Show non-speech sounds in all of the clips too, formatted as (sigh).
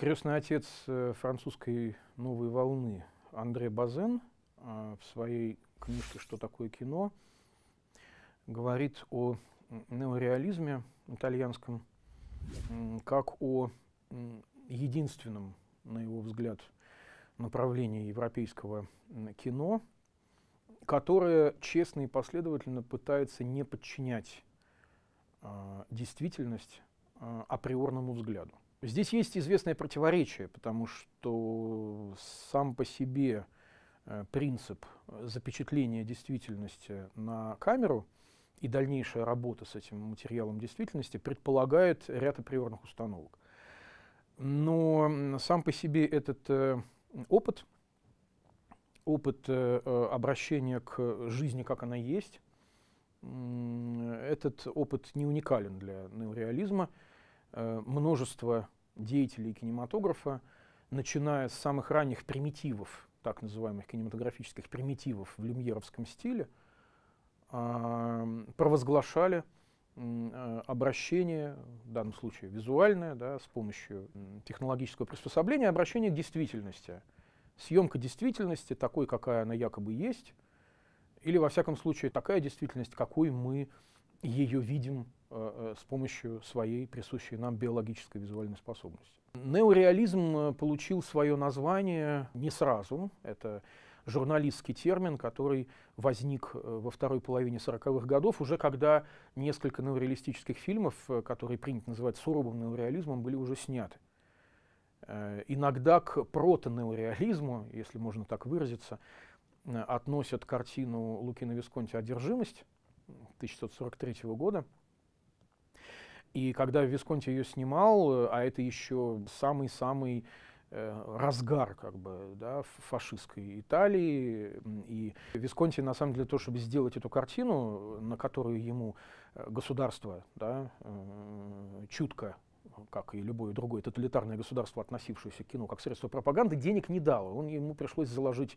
Крестный отец э, французской новой волны Андре Базен э, в своей книжке «Что такое кино» говорит о неореализме итальянском как о единственном, на его взгляд, направлении европейского кино, которое честно и последовательно пытается не подчинять э, действительность априорному взгляду. Здесь есть известное противоречие, потому что сам по себе э, принцип запечатления действительности на камеру и дальнейшая работа с этим материалом действительности предполагает ряд априорных установок. Но сам по себе этот э, опыт, опыт э, обращения к жизни, как она есть, этот опыт не уникален для неореализма. Э, множество деятелей кинематографа, начиная с самых ранних примитивов, так называемых кинематографических примитивов в люмьеровском стиле, а, провозглашали э, обращение, в данном случае визуальное, да, с помощью технологического приспособления, обращение к действительности. Съемка действительности такой, какая она якобы есть, или, во всяком случае, такая действительность, какой мы ее видим Э, э, с помощью своей присущей нам биологической визуальной способности. Неореализм э, получил свое название не сразу. Это журналистский термин, который возник во второй половине 40-х годов, уже когда несколько неореалистических фильмов, которые принято называть суровым неореализмом, были уже сняты. Иногда к протонеореализму, если можно так выразиться, относят картину Лукина Висконти «Одержимость» 1943 года – и когда Висконти ее снимал, а это еще самый-самый э, разгар как бы, да, фашистской Италии. И Висконти, на самом деле, то, чтобы сделать эту картину, на которую ему э, государство да, э, чутко как и любое другое тоталитарное государство, относившееся к кино как средство пропаганды, денег не дало. Он, ему пришлось заложить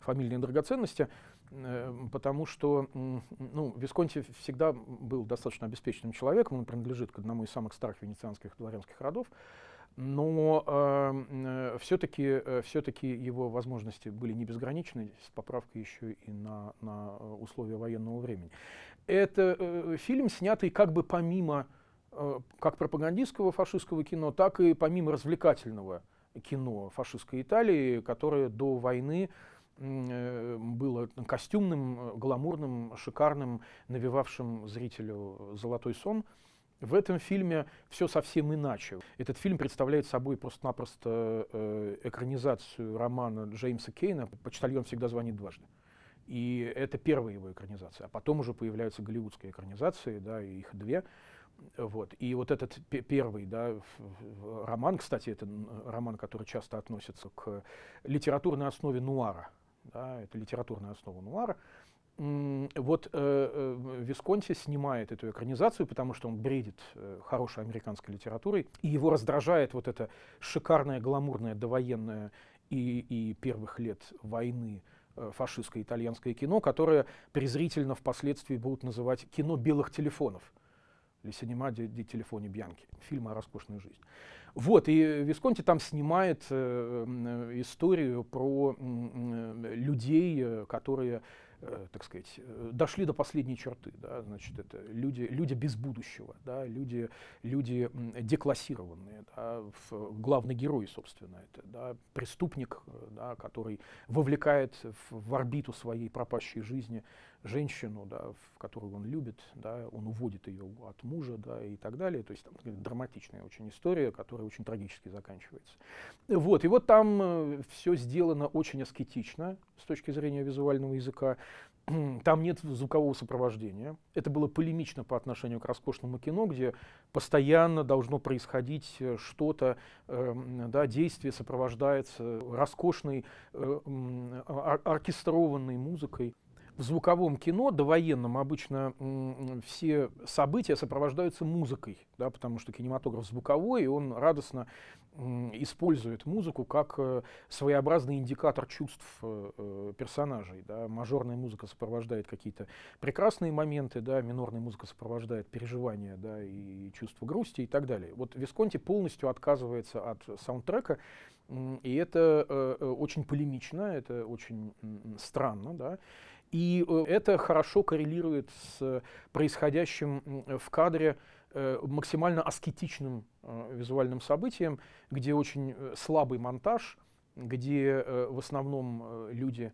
фамильные драгоценности. Эм, потому что ну, Висконти всегда был достаточно обеспеченным человеком, он принадлежит к одному из самых старых венецианских дворянских родов, но эм, э, все-таки э, все его возможности были не безграничны, с поправкой еще и на, на э, условия военного времени. Это э, фильм, снятый как бы помимо э, как пропагандистского фашистского кино, так и помимо развлекательного кино фашистской Италии, которое до войны э, Э, было костюмным, гламурным, шикарным, навевавшим зрителю золотой сон. В этом фильме все совсем иначе. Этот фильм представляет собой просто-напросто э, экранизацию романа Джеймса Кейна «Почтальон всегда звонит дважды». И это первая его экранизация. А потом уже появляются голливудские экранизации, да, и их две. Вот. И вот этот первый да, роман, кстати, это роман, который часто относится к литературной основе нуара – да, это литературная основа нуара. Вот э, э, Висконти снимает эту экранизацию, потому что он бредит э, хорошей американской литературой, и его раздражает вот эта шикарная, гламурная довоенное и, и первых лет войны э, фашистское итальянское кино, которое презрительно впоследствии будут называть кино белых телефонов. Лисинима де, де телефоне Бьянки, фильм о роскошной жизни. Вот, и Висконти там снимает э, э историю про э, людей, э, которые Э, так сказать, э, дошли до последней черты. Да? Значит, это люди, люди без будущего, да? люди, люди деклассированные. Да? Главный герой, собственно, это да? преступник, э, да? который вовлекает в, в орбиту своей пропащей жизни женщину, да, в которую он любит, да, он уводит ее от мужа да, и так далее. То есть там драматичная очень история, которая очень трагически заканчивается. Вот, и вот там все сделано очень аскетично с точки зрения визуального языка. (clears throat) Там нет звукового сопровождения. Это было полемично по отношению к роскошному кино, где постоянно должно происходить э, что-то, э, да, действие сопровождается роскошной э, ор а, а, оркестрованной музыкой в звуковом кино довоенном обычно все события сопровождаются музыкой, да, потому что кинематограф звуковой, и он радостно использует музыку как э, своеобразный индикатор чувств э, э, персонажей. Да. Мажорная музыка сопровождает какие-то прекрасные моменты, да, минорная музыка сопровождает переживания да, и чувство грусти и так далее. Вот Висконти полностью отказывается от саундтрека, и это очень полемично, это очень странно. Да. И э, это хорошо коррелирует с э, происходящим в кадре э, максимально аскетичным визуальным событием, где очень слабый монтаж, где в основном люди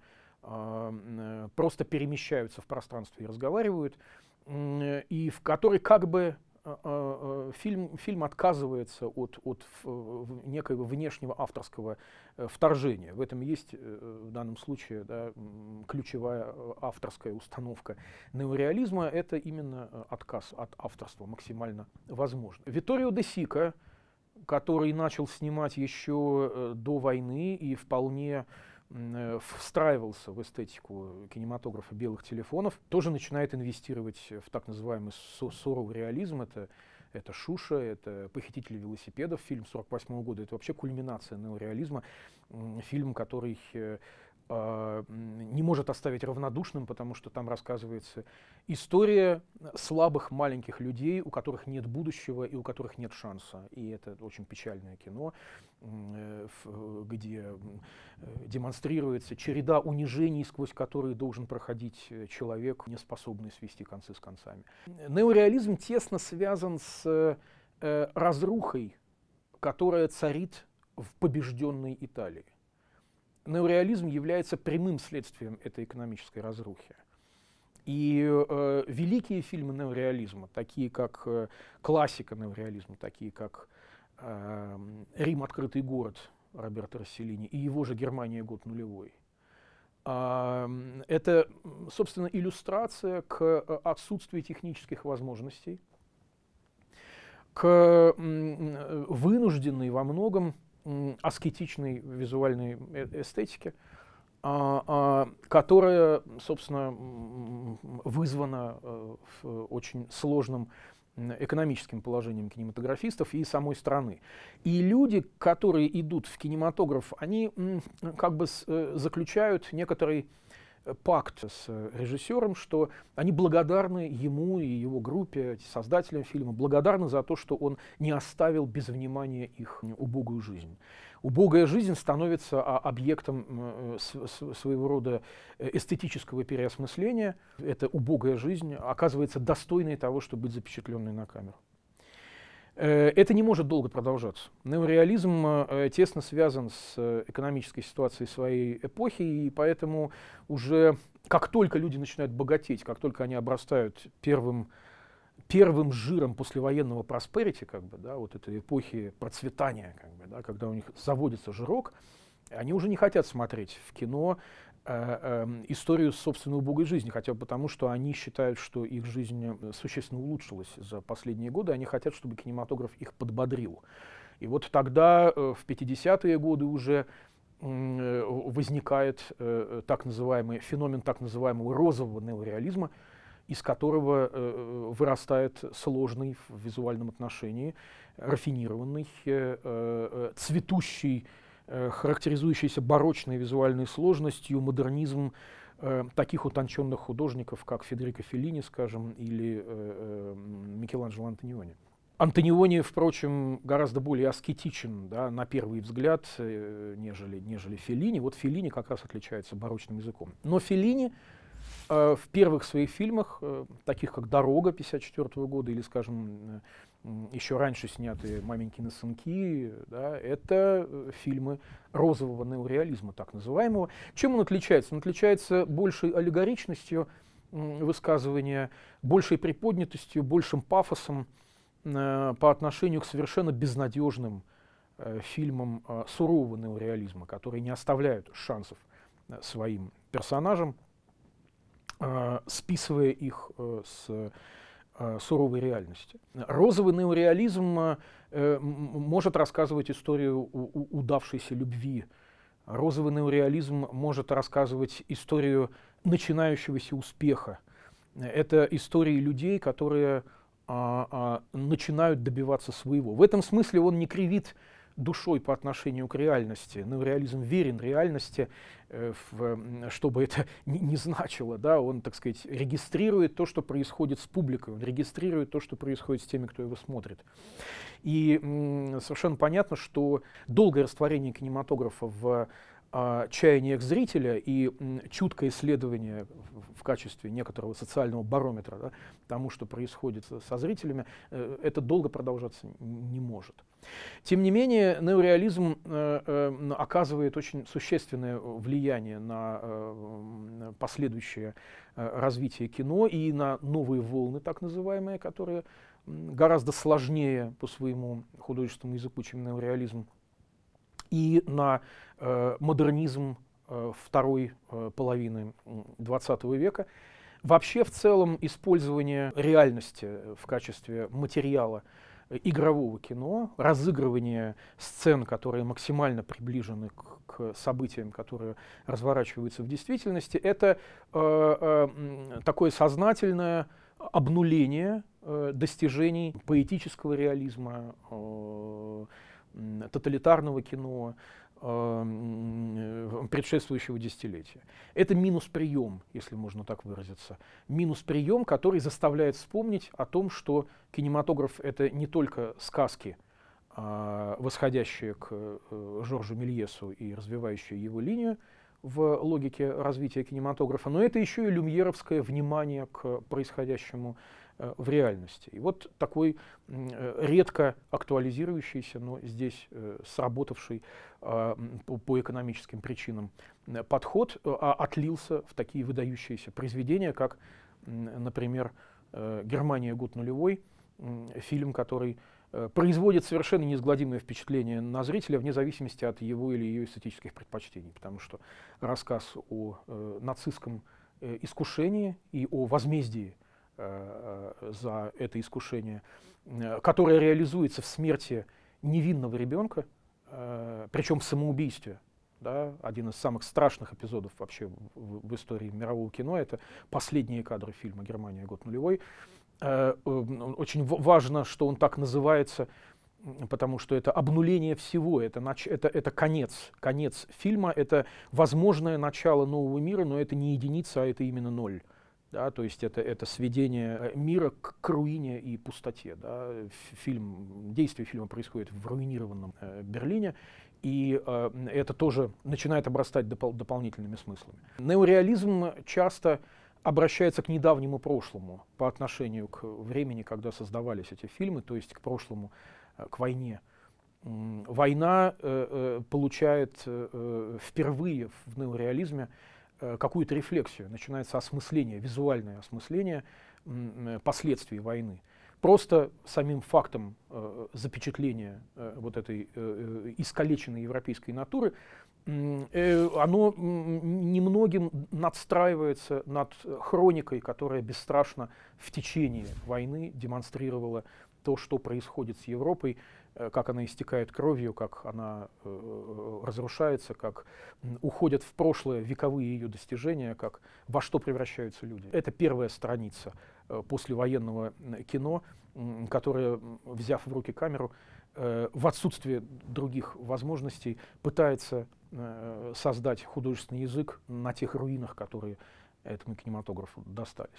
просто перемещаются в пространстве и разговаривают, и в которой как бы Э, э, э, фильм, фильм отказывается от, от некоего внешнего авторского вторжения. В этом есть в данном случае да, ключевая авторская установка неореализма. Это именно отказ от авторства максимально возможно. Виторио де Сика, который начал снимать еще до войны и вполне Э, встраивался в эстетику кинематографа белых телефонов, тоже начинает инвестировать в так называемый суровый реализм. Это, это «Шуша», это «Похитители велосипедов», фильм 1948 -го года. Это вообще кульминация неореализма, фильм, который э, а, не может оставить равнодушным, потому что там рассказывается история слабых маленьких людей, у которых нет будущего и у которых нет шанса. И это очень печальное кино, э, э, где э, демонстрируется череда унижений, сквозь которые должен проходить человек, не способный свести концы с концами. Неореализм тесно связан с разрухой, которая царит в побежденной Италии неореализм является прямым следствием этой экономической разрухи. И э, великие фильмы неореализма, такие как э, классика неореализма, такие как э, «Рим. Открытый город» Роберта Расселини и его же «Германия. Год нулевой», а, это, собственно, иллюстрация к э, отсутствию технических возможностей, к э, вынужденной во многом аскетичной визуальной э, эстетики, а, а, которая, собственно, вызвана э, очень сложным экономическим положением кинематографистов и самой страны. И люди, которые идут в кинематограф, они как бы э, заключают некоторый пакт с э, режиссером, что они благодарны ему и его группе, создателям фильма, благодарны за то, что он не оставил без внимания их убогую жизнь. Убогая жизнь становится а, объектом э, своего рода э, эстетического переосмысления. Эта убогая жизнь оказывается достойной того, чтобы быть запечатленной на камеру. Э, это не может долго продолжаться. Неореализм э, тесно связан с э, экономической ситуацией своей эпохи, и поэтому уже как только люди начинают богатеть, как только они обрастают первым, первым жиром послевоенного просперити, как бы, да, вот этой эпохи процветания, как бы, да, когда у них заводится жирок, они уже не хотят смотреть в кино Э, эм, историю собственного бога и жизни, хотя бы потому, что они считают, что их жизнь э, существенно улучшилась за последние годы, они хотят, чтобы кинематограф их подбодрил. И вот тогда, э, в 50-е годы уже возникает так называемый феномен так называемого розового неореализма, из которого вырастает сложный в визуальном отношении, рафинированный, цветущий Э, характеризующийся барочной визуальной сложностью, модернизм э, таких утонченных художников, как Федерико Феллини, скажем, или э, Микеланджело Антониони. Антониони, впрочем, гораздо более аскетичен да, на первый взгляд, нежели, нежели Феллини. Вот Феллини как раз отличается барочным языком. Но Феллини в первых своих фильмах, таких как «Дорога» 1954 года или, скажем, еще раньше снятые «Маменькины сынки», да, это э, фильмы розового неореализма, так называемого. Чем он отличается? Он отличается большей аллегоричностью высказывания, большей приподнятостью, большим пафосом э, по отношению к совершенно безнадежным э, фильмам э, сурового неореализма, которые не оставляют шансов э, своим персонажам, э, списывая их с Э, суровой реальности. Розовый неореализм э, может рассказывать историю удавшейся любви. Розовый неореализм может рассказывать историю начинающегося успеха. Это истории людей, которые а, а, начинают добиваться своего. В этом смысле он не кривит душой по отношению к реальности. Неореализм ну, верен реальности, э, чтобы это (laughs) не значило. Да? Он, так сказать, регистрирует то, что происходит с публикой, он регистрирует то, что происходит с теми, кто его смотрит. И совершенно понятно, что долгое растворение кинематографа в а, чаяниях зрителя и чуткое исследование в качестве некоторого социального барометра да, тому, что происходит со зрителями, э, это долго продолжаться не может. Тем не менее, неореализм э, э, оказывает очень существенное влияние на э, последующее э, развитие кино и на новые волны, так называемые, которые гораздо сложнее по своему художественному языку, чем неореализм, и на э, модернизм э, второй половины XX века. Вообще, в целом, использование реальности в качестве материала – игрового кино, разыгрывание сцен, которые максимально приближены к, к событиям, которые разворачиваются в действительности, это э, э, такое сознательное обнуление э, достижений поэтического реализма, э, тоталитарного кино, Эм, э, предшествующего десятилетия. Это минус прием, если можно так выразиться. Минус прием, который заставляет вспомнить о том, что кинематограф это не только сказки, а, восходящие к э, Жоржу Мельесу и развивающие его линию в логике развития кинематографа, но это еще и люмьеровское внимание к происходящему Э, в реальности. И вот такой э, редко актуализирующийся, но здесь э, сработавший а, по экономическим причинам подход а, отлился в такие выдающиеся произведения, как, например, «Германия. Год нулевой», фильм, который производит совершенно неизгладимое впечатление на зрителя, вне зависимости от его или ее эстетических предпочтений, потому что рассказ о э, нацистском э, искушении и о возмездии Э, за это искушение, э, которое реализуется в смерти невинного ребенка, э, причем в самоубийстве. Да, один из самых страшных эпизодов вообще в, в истории мирового кино это последние кадры фильма Германия год нулевой. Эм, очень важно, что он так называется, потому что это обнуление всего, это, нач- это, это конец, конец фильма, это возможное начало нового мира, но это не единица, а это именно ноль да, то есть это, это сведение э, мира к, к руине и пустоте. Да. Фильм, действие фильма происходит в руинированном э, Берлине, и э, это тоже начинает обрастать допол- дополнительными смыслами. Неореализм часто обращается к недавнему прошлому по отношению к времени, когда создавались эти фильмы, то есть к прошлому, э, к войне. Война э, э получает э, впервые в неореализме Э, какую-то рефлексию, начинается осмысление, визуальное осмысление последствий войны. Просто самим фактом э, запечатления э, вот этой э, э искалеченной европейской натуры э, оно немногим надстраивается над хроникой, которая бесстрашно в течение войны демонстрировала то, что происходит с Европой Э, как она истекает кровью, как она э, э разрушается, как уходят в прошлое вековые ее достижения, как во что превращаются люди. Это первая страница э, послевоенного кино, э, которое, взяв в руки камеру, э, в отсутствие других возможностей пытается создать художественный язык на тех руинах, которые этому кинематографу достались.